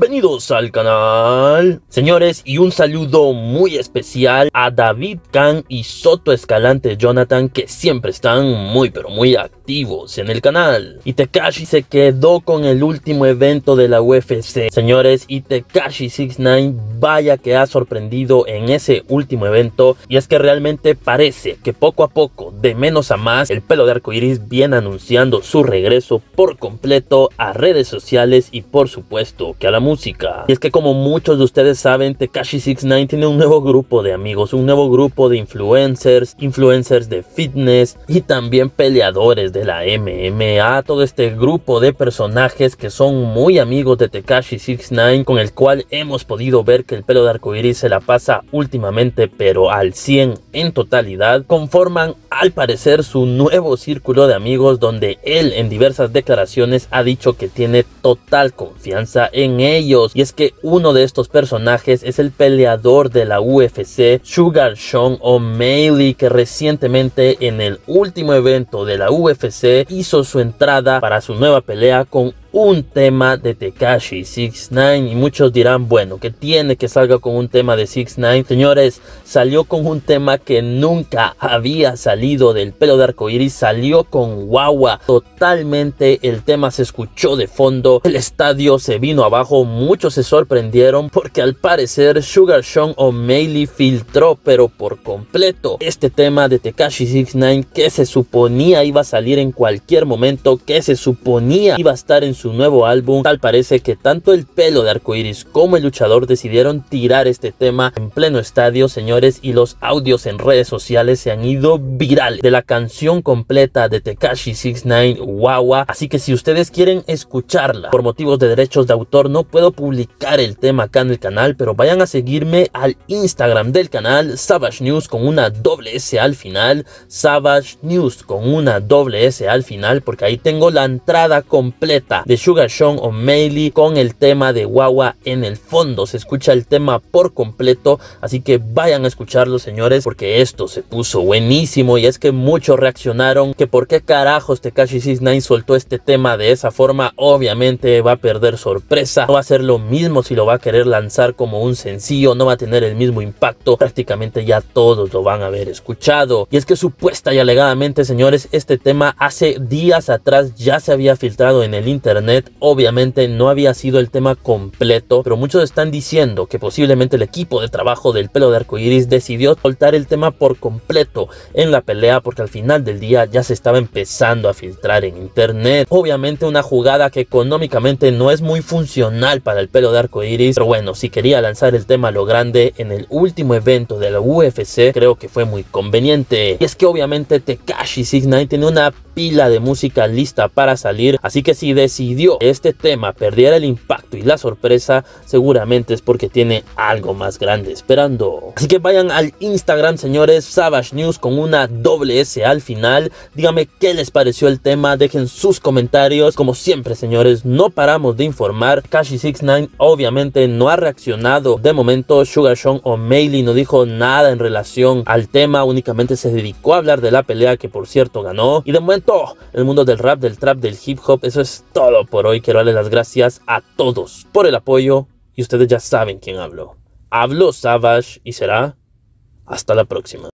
bienvenidos al canal. Señores, y un saludo muy especial a David Khan y Soto Escalante Jonathan que siempre están muy pero muy activos en el canal. Y Tekashi se quedó con el último evento de la UFC. Señores, y Tekashi 69 vaya que ha sorprendido en ese último evento y es que realmente parece que poco a poco, de menos a más, el pelo de arcoiris viene anunciando su regreso por completo a redes sociales y por supuesto que a la y es que como muchos de ustedes saben, Tekashi69 tiene un nuevo grupo de amigos, un nuevo grupo de influencers, influencers de fitness y también peleadores de la MMA. Todo este grupo de personajes que son muy amigos de Tekashi69 con el cual hemos podido ver que el pelo de arcoiris se la pasa últimamente pero al 100 en totalidad conforman al parecer su nuevo círculo de amigos donde él en diversas declaraciones ha dicho que tiene total confianza en él y es que uno de estos personajes es el peleador de la UFC, Sugar Sean O'Malley, que recientemente en el último evento de la UFC hizo su entrada para su nueva pelea con un tema de Tekashi 69 y muchos dirán, bueno, que tiene que salga con un tema de 69. Señores, salió con un tema que nunca había salido del pelo de iris salió con guagua. Totalmente el tema se escuchó de fondo, el estadio se vino abajo, muchos se sorprendieron porque al parecer Sugar Sean O'Malley filtró pero por completo este tema de Tekashi 69 que se suponía iba a salir en cualquier momento, que se suponía iba a estar en su nuevo álbum, tal parece que tanto el pelo de Arcoiris como el luchador decidieron tirar este tema en pleno estadio, señores, y los audios en redes sociales se han ido viral de la canción completa de Tekashi 69 Wawa, así que si ustedes quieren escucharla por motivos de derechos de autor no puedo publicar el tema acá en el canal, pero vayan a seguirme al Instagram del canal Savage News con una doble S al final, Savage News con una doble S al final, porque ahí tengo la entrada completa de Sugar Sean O'Malley con el tema de Wawa en el fondo. Se escucha el tema por completo, así que vayan a escucharlo, señores, porque esto se puso buenísimo y es que muchos reaccionaron que por qué carajos Tekashi 69 soltó este tema de esa forma. Obviamente va a perder sorpresa, no va a ser lo mismo si lo va a querer lanzar como un sencillo, no va a tener el mismo impacto. Prácticamente ya todos lo van a haber escuchado. Y es que supuesta y alegadamente, señores, este tema hace días atrás ya se había filtrado en el internet obviamente no había sido el tema completo, pero muchos están diciendo que posiblemente el equipo de trabajo del pelo de arcoiris decidió soltar el tema por completo en la pelea porque al final del día ya se estaba empezando a filtrar en internet. Obviamente una jugada que económicamente no es muy funcional para el pelo de arcoiris, pero bueno, si quería lanzar el tema a lo grande en el último evento de la UFC, creo que fue muy conveniente. Y es que obviamente Tekashi 69 tiene una pila de música lista para salir, así que si decidió que este tema perdiera el impacto y la sorpresa, seguramente es porque tiene algo más grande esperando. Así que vayan al Instagram, señores, Savage News con una doble S al final. Díganme qué les pareció el tema, dejen sus comentarios. Como siempre, señores, no paramos de informar. Kashi69 obviamente no ha reaccionado de momento. Sugar Sean Meili no dijo nada en relación al tema, únicamente se dedicó a hablar de la pelea que por cierto ganó. Y de momento el mundo del rap, del trap, del hip hop. Eso es todo por hoy. Quiero darles las gracias a todos por el apoyo y ustedes ya saben quién hablo. Hablo Savage y será hasta la próxima.